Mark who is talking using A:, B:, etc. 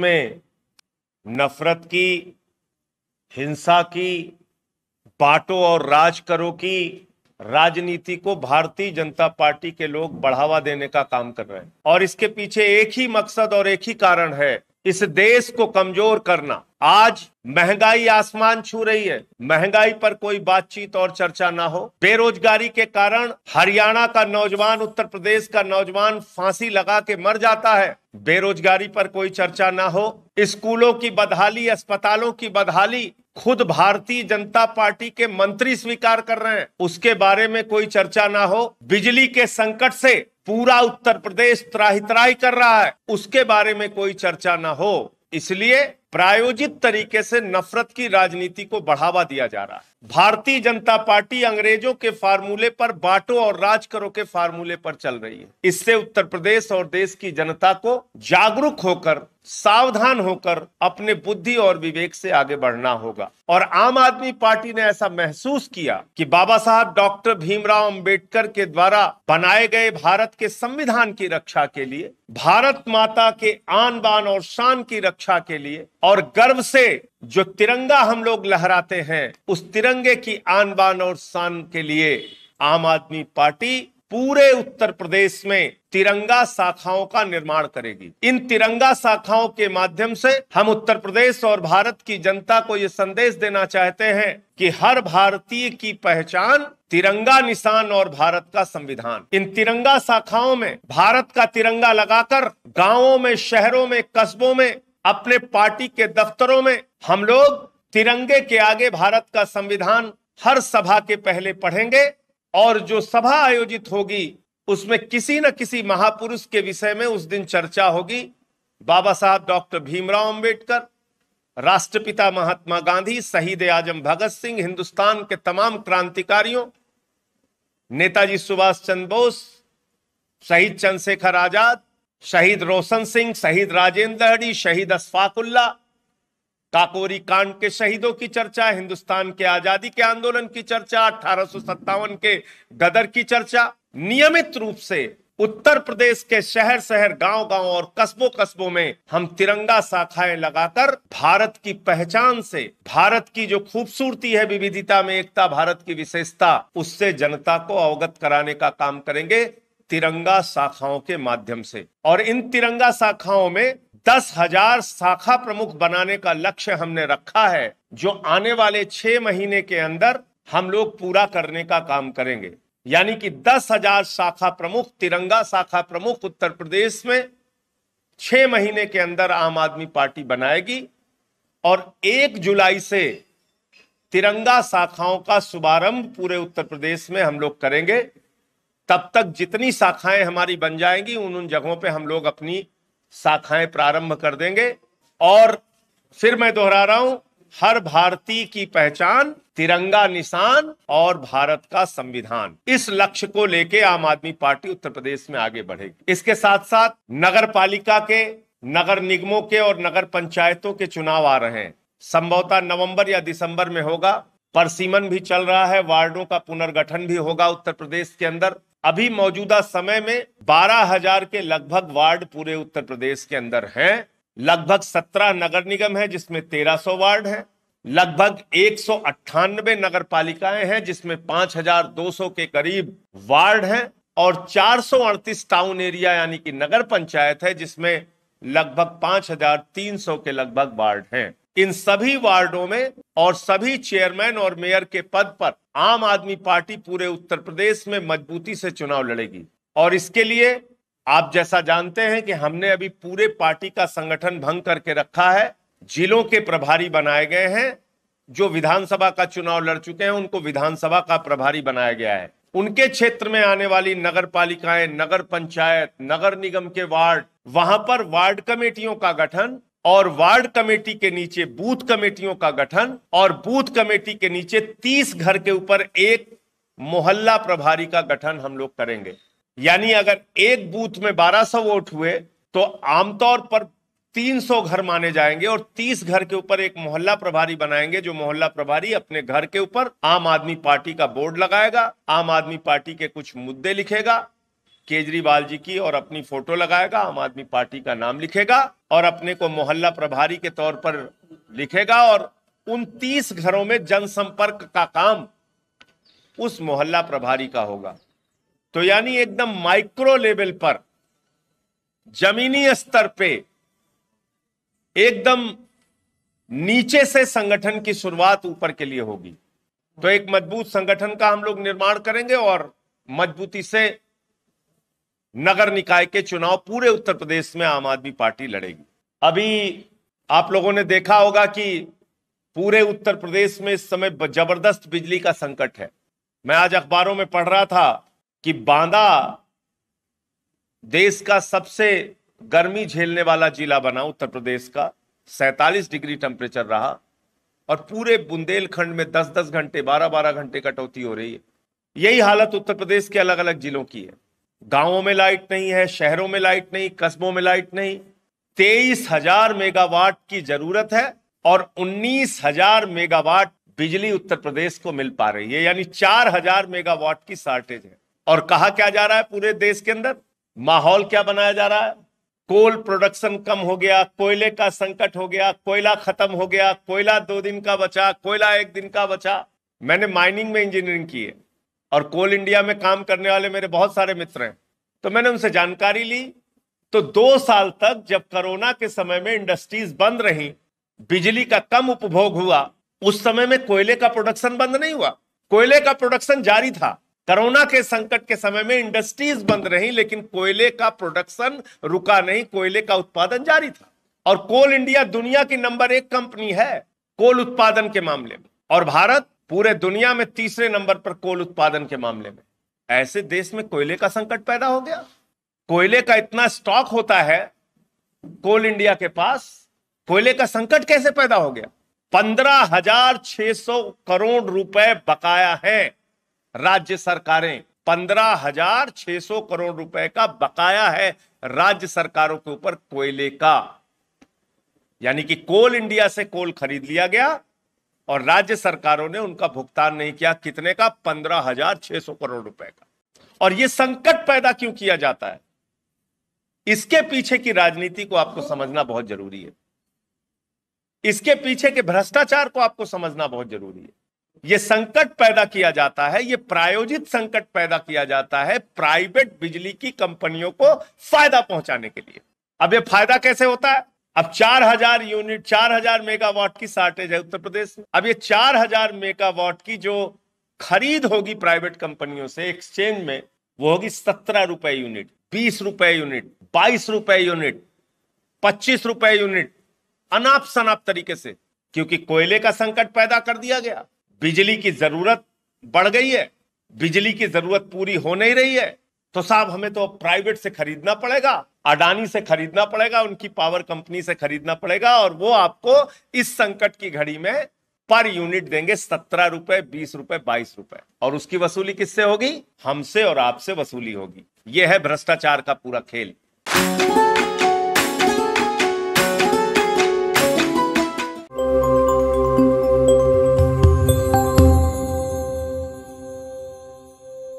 A: में नफरत की हिंसा की बाटो और राज करो की राजनीति को भारतीय जनता पार्टी के लोग बढ़ावा देने का काम कर रहे हैं और इसके पीछे एक ही मकसद और एक ही कारण है इस देश को कमजोर करना आज महंगाई आसमान छू रही है महंगाई पर कोई बातचीत और चर्चा ना हो बेरोजगारी के कारण हरियाणा का नौजवान उत्तर प्रदेश का नौजवान फांसी लगा के मर जाता है बेरोजगारी पर कोई चर्चा ना हो स्कूलों की बदहाली अस्पतालों की बदहाली खुद भारतीय जनता पार्टी के मंत्री स्वीकार कर रहे हैं उसके बारे में कोई चर्चा ना हो बिजली के संकट से पूरा उत्तर प्रदेश त्राही त्राही कर रहा है उसके बारे में कोई चर्चा ना हो इसलिए प्रायोजित तरीके से नफरत की राजनीति को बढ़ावा दिया जा रहा है भारतीय जनता पार्टी अंग्रेजों के फार्मूले पर बांटो और राज करो के फार्मूले पर चल रही है इससे उत्तर प्रदेश और देश की जनता को जागरूक होकर सावधान होकर अपने बुद्धि और विवेक से आगे बढ़ना होगा और आम आदमी पार्टी ने ऐसा महसूस किया कि बाबा साहब डॉक्टर भीमराव अंबेडकर के द्वारा बनाए गए भारत के संविधान की रक्षा के लिए भारत माता के आन बान और शान की रक्षा के लिए और गर्व से जो तिरंगा हम लोग लहराते हैं उस तिरंगे की आन बान और शान के लिए आम आदमी पार्टी पूरे उत्तर प्रदेश में तिरंगा शाखाओं का निर्माण करेगी इन तिरंगा शाखाओं के माध्यम से हम उत्तर प्रदेश और भारत की जनता को ये संदेश देना चाहते हैं कि हर भारतीय की पहचान तिरंगा निशान और भारत का संविधान इन तिरंगा शाखाओं में भारत का तिरंगा लगाकर गांवों में शहरों में कस्बों में अपने पार्टी के दफ्तरों में हम लोग तिरंगे के आगे भारत का संविधान हर सभा के पहले पढ़ेंगे और जो सभा आयोजित होगी उसमें किसी न किसी महापुरुष के विषय में उस दिन चर्चा होगी बाबा साहब डॉक्टर भीमराव अंबेडकर राष्ट्रपिता महात्मा गांधी शहीद आजम भगत सिंह हिंदुस्तान के तमाम क्रांतिकारियों नेताजी सुभाष चंद्र बोस शहीद चंद्रशेखर आजाद शहीद रोशन सिंह शहीद राजेंद्र हरी शहीद अशफाकुल्ला काकोरी कांड के शहीदों की चर्चा हिंदुस्तान के आजादी के आंदोलन की चर्चा अठारह के गदर की चर्चा नियमित रूप से उत्तर प्रदेश के शहर शहर गांव गांव और कस्बों कस्बों में हम तिरंगा शाखाएं लगाकर भारत की पहचान से भारत की जो खूबसूरती है विविधता में एकता भारत की विशेषता उससे जनता को अवगत कराने का काम करेंगे तिरंगा शाखाओं के माध्यम से और इन तिरंगा शाखाओं में दस हजार शाखा प्रमुख बनाने का लक्ष्य हमने रखा है जो आने वाले छह महीने के अंदर हम लोग पूरा करने का काम करेंगे यानी कि दस हजार शाखा प्रमुख तिरंगा शाखा प्रमुख उत्तर प्रदेश में छह महीने के अंदर आम आदमी पार्टी बनाएगी और एक जुलाई से तिरंगा शाखाओं का शुभारंभ पूरे उत्तर प्रदेश में हम लोग करेंगे तब तक जितनी शाखाएं हमारी बन जाएंगी उन उन जगहों पे हम लोग अपनी शाखाएं प्रारंभ कर देंगे और फिर मैं दोहरा रहा हूं हर भारतीय की पहचान तिरंगा निशान और भारत का संविधान इस लक्ष्य को लेके आम आदमी पार्टी उत्तर प्रदेश में आगे बढ़ेगी इसके साथ साथ नगर पालिका के नगर निगमों के और नगर पंचायतों के चुनाव आ रहे हैं संभवतः नवंबर या दिसंबर में होगा परसीमन भी चल रहा है वार्डों का पुनर्गठन भी होगा उत्तर प्रदेश के अंदर अभी मौजूदा समय में बारह हजार के लगभग वार्ड पूरे उत्तर प्रदेश के अंदर हैं लगभग सत्रह नगर निगम है जिसमें तेरह सौ वार्ड हैं लगभग एक सौ अट्ठानबे नगर पालिकाएं हैं जिसमें पांच हजार दो सौ के करीब वार्ड हैं और चार सौ अड़तीस टाउन एरिया यानी कि नगर पंचायत है जिसमें लगभग पांच हजार तीन सौ के लगभग वार्ड हैं इन सभी वार्डों में और सभी चेयरमैन और मेयर के पद पर आम आदमी पार्टी पूरे उत्तर प्रदेश में मजबूती से चुनाव लड़ेगी और इसके लिए आप जैसा जानते हैं कि हमने अभी पूरे पार्टी का संगठन भंग करके रखा है जिलों के प्रभारी बनाए गए हैं जो विधानसभा का चुनाव लड़ चुके हैं उनको विधानसभा का प्रभारी बनाया गया है उनके क्षेत्र में आने वाली नगर पालिकाएं नगर पंचायत नगर निगम के वार्ड वहां पर वार्ड कमेटियों का गठन और वार्ड कमेटी के नीचे बूथ कमेटियों का गठन और बूथ कमेटी के नीचे तीस घर के ऊपर एक मोहल्ला प्रभारी का गठन हम लोग करेंगे यानी अगर एक बूथ में 1200 वोट हुए तो आमतौर पर 300 घर माने जाएंगे और 30 घर के ऊपर एक मोहल्ला प्रभारी बनाएंगे जो मोहल्ला प्रभारी अपने घर के ऊपर आम आदमी पार्टी का बोर्ड लगाएगा आम आदमी पार्टी के कुछ मुद्दे लिखेगा केजरीवाल जी की और अपनी फोटो लगाएगा आम आदमी पार्टी का नाम लिखेगा और अपने को मोहल्ला प्रभारी के तौर पर लिखेगा और उन तीस घरों में जनसंपर्क का काम उस मोहल्ला प्रभारी का होगा तो यानी एकदम माइक्रो लेवल पर जमीनी स्तर पे एकदम नीचे से संगठन की शुरुआत ऊपर के लिए होगी तो एक मजबूत संगठन का हम लोग निर्माण करेंगे और मजबूती से नगर निकाय के चुनाव पूरे उत्तर प्रदेश में आम आदमी पार्टी लड़ेगी अभी आप लोगों ने देखा होगा कि पूरे उत्तर प्रदेश में इस समय जबरदस्त बिजली का संकट है मैं आज अखबारों में पढ़ रहा था कि बांदा देश का सबसे गर्मी झेलने वाला जिला बना उत्तर प्रदेश का सैतालीस डिग्री टेम्परेचर रहा और पूरे बुंदेलखंड में 10-10 घंटे 12-12 घंटे कटौती हो रही है यही हालत उत्तर प्रदेश के अलग अलग जिलों की है गांवों में लाइट नहीं है शहरों में लाइट नहीं कस्बों में लाइट नहीं तेईस हजार मेगावाट की जरूरत है और उन्नीस हजार मेगावाट बिजली उत्तर प्रदेश को मिल पा रही है यानी चार हजार मेगावाट की शॉर्टेज है और कहा क्या जा रहा है पूरे देश के अंदर माहौल क्या बनाया जा रहा है कोल प्रोडक्शन कम हो गया कोयले का संकट हो गया कोयला खत्म हो गया कोयला दो दिन का बचा कोयला एक दिन का बचा मैंने माइनिंग में इंजीनियरिंग की है और कोल इंडिया में काम करने वाले मेरे बहुत सारे मित्र हैं तो मैंने उनसे जानकारी ली तो दो साल तक जब कोरोना के समय में इंडस्ट्रीज बंद रही बिजली का कम उपभोग हुआ उस समय में कोयले का प्रोडक्शन बंद नहीं हुआ कोयले का प्रोडक्शन जारी था कोरोना के संकट के समय में इंडस्ट्रीज बंद रही लेकिन कोयले का प्रोडक्शन रुका नहीं कोयले का उत्पादन जारी था और कोल इंडिया दुनिया की नंबर एक कंपनी है कोल उत्पादन के मामले में और भारत पूरे दुनिया में तीसरे नंबर पर कोल उत्पादन के मामले में ऐसे देश में कोयले का संकट पैदा हो गया कोयले का इतना स्टॉक होता है कोल इंडिया के पास कोयले का संकट कैसे पैदा हो गया पंद्रह हजार छह सौ करोड़ रुपए बकाया है राज्य सरकारें पंद्रह हजार छह सौ करोड़ रुपए का बकाया है राज्य सरकारों के ऊपर कोयले का यानी कि कोल इंडिया से कोल खरीद लिया गया और राज्य सरकारों ने उनका भुगतान नहीं किया कितने का पंद्रह हजार छह सौ करोड़ रुपए का और यह संकट पैदा क्यों किया जाता है इसके पीछे की राजनीति को आपको समझना बहुत जरूरी है इसके पीछे के भ्रष्टाचार को आपको समझना बहुत जरूरी है यह संकट पैदा किया जाता है यह प्रायोजित संकट पैदा किया जाता है प्राइवेट बिजली की कंपनियों को फायदा पहुंचाने के लिए अब यह फायदा कैसे होता है अब 4000 यूनिट 4000 मेगावाट की शार्टेज है उत्तर प्रदेश में अब ये 4000 मेगावाट की जो खरीद होगी प्राइवेट कंपनियों से एक्सचेंज में वो होगी सत्रह रुपए यूनिट बीस रुपए यूनिट बाईस रुपए यूनिट पच्चीस रुपए यूनिट अनाप शनाप तरीके से क्योंकि कोयले का संकट पैदा कर दिया गया बिजली की जरूरत बढ़ गई है बिजली की जरूरत पूरी हो नहीं रही है तो साहब हमें तो प्राइवेट से खरीदना पड़ेगा अडानी से खरीदना पड़ेगा उनकी पावर कंपनी से खरीदना पड़ेगा और वो आपको इस संकट की घड़ी में पर यूनिट देंगे सत्रह रुपए बीस रुपए बाईस रुपए और उसकी वसूली किससे होगी हमसे और आपसे वसूली होगी यह है भ्रष्टाचार का पूरा खेल